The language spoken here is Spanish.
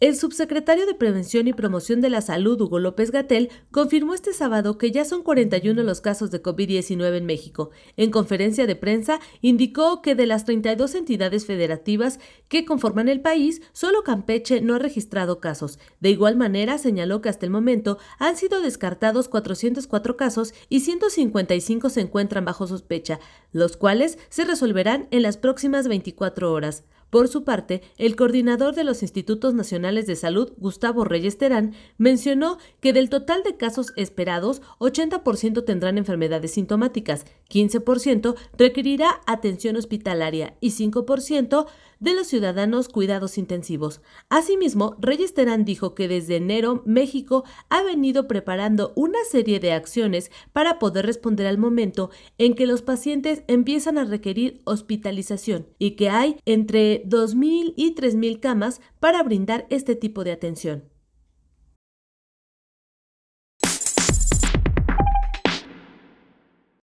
El subsecretario de Prevención y Promoción de la Salud, Hugo López Gatel, confirmó este sábado que ya son 41 los casos de COVID-19 en México. En conferencia de prensa, indicó que de las 32 entidades federativas que conforman el país, solo Campeche no ha registrado casos. De igual manera, señaló que hasta el momento han sido descartados 404 casos y 155 se encuentran bajo sospecha, los cuales se resolverán en las próximas 24 horas. Por su parte, el coordinador de los Institutos Nacionales de Salud, Gustavo Reyes Terán, mencionó que del total de casos esperados, 80% tendrán enfermedades sintomáticas, 15% requerirá atención hospitalaria y 5% de los ciudadanos cuidados intensivos. Asimismo, Reyes Terán dijo que desde enero México ha venido preparando una serie de acciones para poder responder al momento en que los pacientes empiezan a requerir hospitalización y que hay entre 2.000 y 3.000 camas para brindar este tipo de atención.